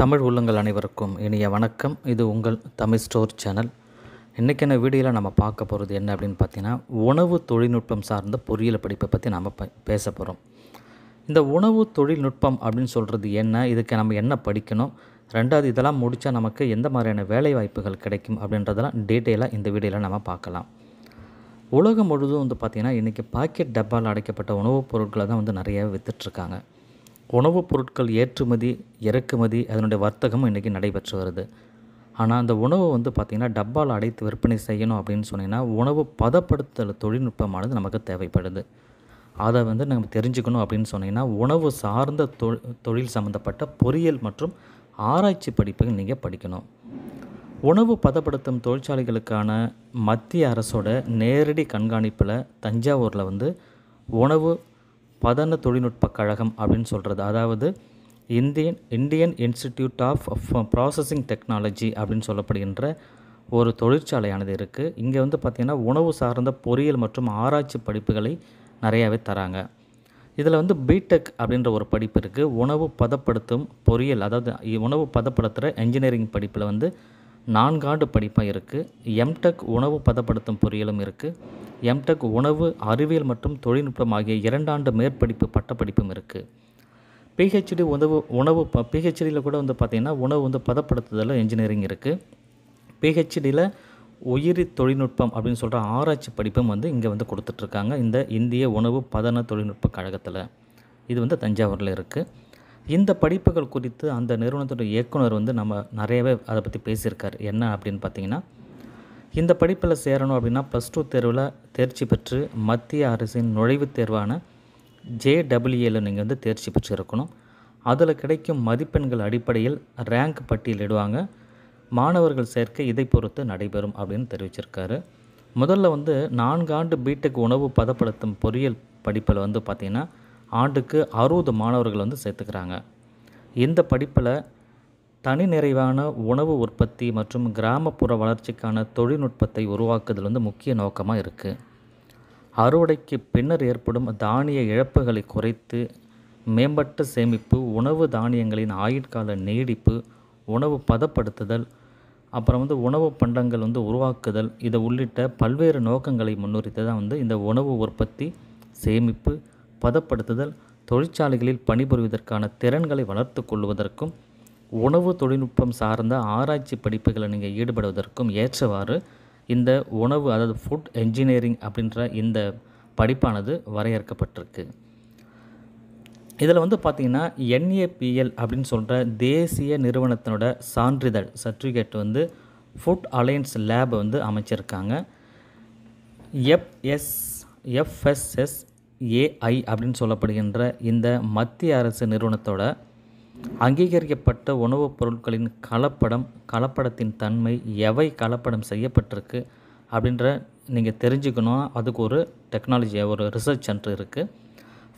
தமிழ் உள்ளங்கள் அனைவருக்கும் இனிய வணக்கம் இது உங்கள் தமிழ் ஸ்டோர் சேனல் இன்றைக்கான வீடியோவில் நம்ம பார்க்க போகிறது என்ன அப்படின்னு பார்த்தீங்கன்னா உணவு தொழில்நுட்பம் சார்ந்த பொறியியல் படிப்பை பற்றி நம்ம பேச போகிறோம் இந்த உணவு தொழில்நுட்பம் அப்படின்னு சொல்கிறது என்ன இதுக்கு நம்ம என்ன படிக்கணும் ரெண்டாவது இதெல்லாம் முடித்தா நமக்கு எந்த மாதிரியான வேலை வாய்ப்புகள் கிடைக்கும் அப்படின்றதெல்லாம் டீட்டெயிலாக இந்த வீடியோவில் நம்ம பார்க்கலாம் உலகம் முழுதும் வந்து பார்த்திங்கன்னா இன்றைக்கி பாக்கெட் டப்பாவில் அடைக்கப்பட்ட உணவுப் பொருட்களை தான் வந்து நிறைய விற்றுட்ருக்காங்க உணவுப் பொருட்கள் ஏற்றுமதி இறக்குமதி அதனுடைய வர்த்தகமும் இன்றைக்கி நடைபெற்று வருது ஆனால் அந்த உணவை வந்து பார்த்திங்கன்னா டப்பாவில் அடைத்து விற்பனை செய்யணும் அப்படின்னு சொன்னிங்கன்னா உணவு பதப்படுத்தல் தொழில்நுட்பமானது நமக்கு தேவைப்படுது அதை வந்து நம்ம தெரிஞ்சுக்கணும் அப்படின்னு சொன்னிங்கன்னா உணவு சார்ந்த தொழில் சம்மந்தப்பட்ட பொறியியல் மற்றும் ஆராய்ச்சி படிப்புகள் நீங்கள் படிக்கணும் உணவு பதப்படுத்தும் தொழிற்சாலைகளுக்கான மத்திய அரசோட நேரடி கண்காணிப்பில் தஞ்சாவூரில் வந்து உணவு பதன தொழில்நுட்ப கழகம் அப்படின்னு சொல்கிறது அதாவது Indian Indian Institute of Processing Technology அப்படின்னு சொல்லப்படுகின்ற ஒரு தொழிற்சாலையானது இருக்குது இங்கே வந்து பார்த்திங்கன்னா உணவு சார்ந்த பொறியியல் மற்றும் ஆராய்ச்சி படிப்புகளை நிறையாவே தராங்க இதில் வந்து பிடெக் அப்படின்ற ஒரு படிப்பு இருக்குது உணவு பதப்படுத்தும் பொறியியல் அதாவது உணவு பதப்படுத்துகிற என்ஜினியரிங் படிப்பில் வந்து நான்காண்டு படிப்பும் இருக்குது எம்டெக் உணவு பதப்படுத்தும் பொறியியலும் இருக்குது எம்டெக் உணவு அறிவியல் மற்றும் தொழில்நுட்பம் ஆகிய இரண்டாண்டு மேற்படிப்பு பட்டப்படிப்பும் இருக்குது பிஹெச்டி உணவு உணவு பிஹெச்டியில் கூட வந்து பார்த்திங்கன்னா உணவு வந்து பதப்படுத்துதலில் இன்ஜினியரிங் இருக்குது பிஹெச்டியில் உயிரி தொழில்நுட்பம் அப்படின்னு சொல்கிற ஆராய்ச்சி படிப்பும் வந்து இங்கே வந்து கொடுத்துட்ருக்காங்க இந்த இந்திய உணவு பதன தொழில்நுட்ப கழகத்தில் இது வந்து தஞ்சாவூரில் இருக்குது இந்த படிப்புகள் குறித்து அந்த நிறுவனத்துடைய இயக்குனர் வந்து நம்ம நிறையவே அதை பற்றி பேசியிருக்கார் என்ன அப்படின்னு பார்த்தீங்கன்னா இந்த படிப்பில் சேரணும் அப்படின்னா ப்ளஸ் டூ தேர்வில் தேர்ச்சி பெற்று மத்திய அரசின் நுழைவுத் தேர்வான ஜேடபிள்யூஏல நீங்கள் வந்து தேர்ச்சி பெற்று இருக்கணும் அதில் கிடைக்கும் மதிப்பெண்கள் அடிப்படையில் ரேங்க் பட்டியலிடுவாங்க மாணவர்கள் சேர்க்கை இதை பொறுத்து நடைபெறும் அப்படின்னு தெரிவிச்சிருக்காரு முதல்ல வந்து நான்காண்டு பீட்டெக் உணவு பதப்படுத்தும் பொறியியல் படிப்பில் வந்து பார்த்திங்கன்னா ஆண்டுக்கு அறுபது மாணவர்கள் வந்து சேர்த்துக்கிறாங்க இந்த படிப்பில் தனி நிறைவான உணவு உற்பத்தி மற்றும் கிராமப்புற வளர்ச்சிக்கான தொழில்நுட்பத்தை உருவாக்குதல் வந்து முக்கிய நோக்கமாக இருக்குது அறுவடைக்கு பின்னர் ஏற்படும் தானிய இழப்புகளை குறைத்து மேம்பட்ட சேமிப்பு உணவு தானியங்களின் ஆயுட்கால நீடிப்பு உணவு பதப்படுத்துதல் அப்புறம் வந்து உணவு பண்டங்கள் வந்து உருவாக்குதல் இதை உள்ளிட்ட பல்வேறு நோக்கங்களை முன்னுரித்து தான் வந்து இந்த உணவு உற்பத்தி சேமிப்பு பதப்படுத்துதல் தொழிற்சாலைகளில் பணிபுரிவதற்கான திறன்களை வளர்த்து கொள்வதற்கும் உணவு தொழில்நுட்பம் சார்ந்த ஆராய்ச்சி படிப்புகளை நீங்கள் ஈடுபடுவதற்கும் ஏற்றவாறு இந்த உணவு அதாவது ஃபுட் என்ஜினியரிங் அப்படின்ற இந்த படிப்பானது வரையறுக்கப்பட்டிருக்கு இதில் வந்து பார்த்திங்கன்னா என்ஏபிஎல் அப்படின்னு சொல்கிற தேசிய நிறுவனத்தினோட சான்றிதழ் சர்டிஃபிகேட் வந்து ஃபுட் அலையன்ஸ் லேப் வந்து அமைச்சிருக்காங்க எஃப்எஸ் எஃப்எஸ்எஸ் ஏஐ அப்படின்னு சொல்லப்படுகின்ற இந்த மத்திய அரசு நிறுவனத்தோட அங்கீகரிக்கப்பட்ட உணவுப் பொருட்களின் கலப்படம் கலப்படத்தின் தன்மை எவை கலப்படம் செய்யப்பட்டிருக்கு அப்படின்ற நீங்கள் தெரிஞ்சுக்கணும் அதுக்கு ஒரு டெக்னாலஜி ஒரு ரிசர்ச் சென்டர் இருக்குது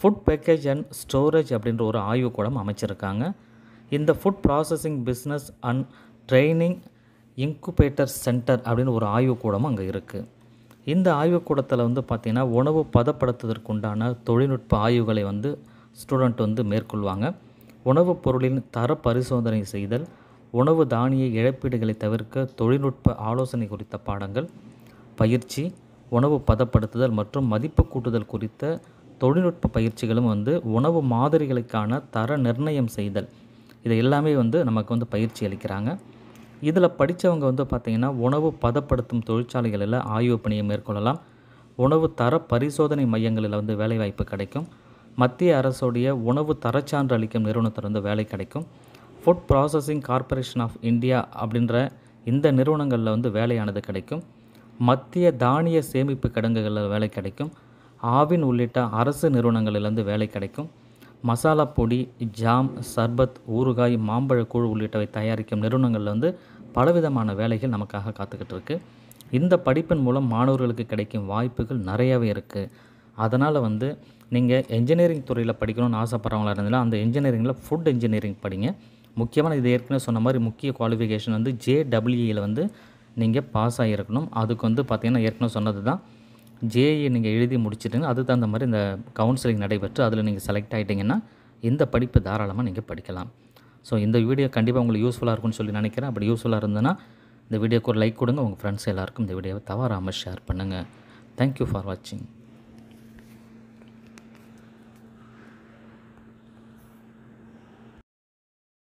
ஃபுட் பேக்கேஜ் அண்ட் ஸ்டோரேஜ் அப்படின்ற ஒரு ஆய்வுக்கூடம் அமைச்சிருக்காங்க இந்த food processing business and training incubator centre அப்படின்னு ஒரு ஆய்வுக்கூடமும் அங்கே இருக்குது இந்த ஆய்வுக்கூடத்தில் வந்து பார்த்திங்கன்னா உணவு பதப்படுத்துவதற்குண்டான தொழில்நுட்ப ஆய்வுகளை வந்து ஸ்டூடெண்ட் வந்து மேற்கொள்வாங்க உணவுப் பொருளின் தர பரிசோதனை செய்தல் உணவு தானிய இழப்பீடுகளை தவிர்க்க தொழில்நுட்ப ஆலோசனை குறித்த பாடங்கள் பயிற்சி உணவு பதப்படுத்துதல் மற்றும் மதிப்பு கூட்டுதல் குறித்த தொழில்நுட்ப பயிற்சிகளும் வந்து உணவு மாதிரிகளுக்கான தர நிர்ணயம் செய்தல் இது எல்லாமே வந்து நமக்கு வந்து பயிற்சி அளிக்கிறாங்க இதில் படித்தவங்க வந்து பார்த்திங்கன்னா உணவு பதப்படுத்தும் தொழிற்சாலைகளில் ஆய்வு பணியை மேற்கொள்ளலாம் உணவு தர பரிசோதனை மையங்களில் வந்து வேலைவாய்ப்பு கிடைக்கும் மத்திய அரசுடைய உணவு தரச்சான்று அளிக்கும் நிறுவனத்தில் வந்து வேலை கிடைக்கும் food processing corporation of India அப்படின்ற இந்த நிறுவனங்களில் வந்து வேலையானது கிடைக்கும் மத்திய தானிய சேமிப்பு கிடங்குகளில் வேலை கிடைக்கும் ஆவின் உள்ளிட்ட அரசு நிறுவனங்களிலிருந்து வேலை கிடைக்கும் மசாலா பொடி ஜாம் சர்பத் ஊறுகாய் மாம்பழக்கூழ் உள்ளிட்டவை தயாரிக்கும் நிறுவனங்களில் வந்து பலவிதமான வேலைகள் நமக்காக காத்துக்கிட்டு இருக்கு இந்த படிப்பின் மூலம் மாணவர்களுக்கு கிடைக்கும் வாய்ப்புகள் நிறையவே இருக்குது அதனால் வந்து நீங்கள் என்ஜினியரிங் துறையில் படிக்கணும்னு ஆசைப்பட்றவங்களா இருந்தாலும் அந்த என்ஜினியரிங்கில் ஃபுட் என்ஜினியரிங் படிங்க முக்கியமான இது ஏற்கனவே சொன்ன மாதிரி முக்கிய குவாலிஃபிகேஷன் வந்து ஜேடபிள்யூயில் வந்து நீங்கள் பாஸ் ஆகியிருக்கணும் அதுக்கு வந்து பார்த்திங்கன்னா ஏற்கனவே சொன்னது தான் ஜேஇ நீங்கள் எழுதி முடிச்சுட்டுங்க அதுக்கு தகுந்த மாதிரி இந்த கவுன்சிலிங் நடைபெற்று அதில் நீங்கள் செலக்ட் ஆகிட்டிங்கன்னா இந்த படிப்பு தாராளமாக நீங்கள் படிக்கலாம் ஸோ இந்த வீடியோ கண்டிப்பாக உங்களுக்கு யூஸ்ஃபுல்லாக இருக்கும்னு சொல்லி நினைக்கிறேன் அப்படி யூஸ்ஃபுல்லாக இருந்ததுன்னா இந்த வீடியோக்கு ஒரு லைக் கொடுங்க உங்கள் ஃப்ரெண்ட்ஸ் எல்லாருக்கும் இந்த வீடியோவை தவறாமல் ஷேர் பண்ணுங்கள் தேங்க்யூ ஃபார் வாட்சிங்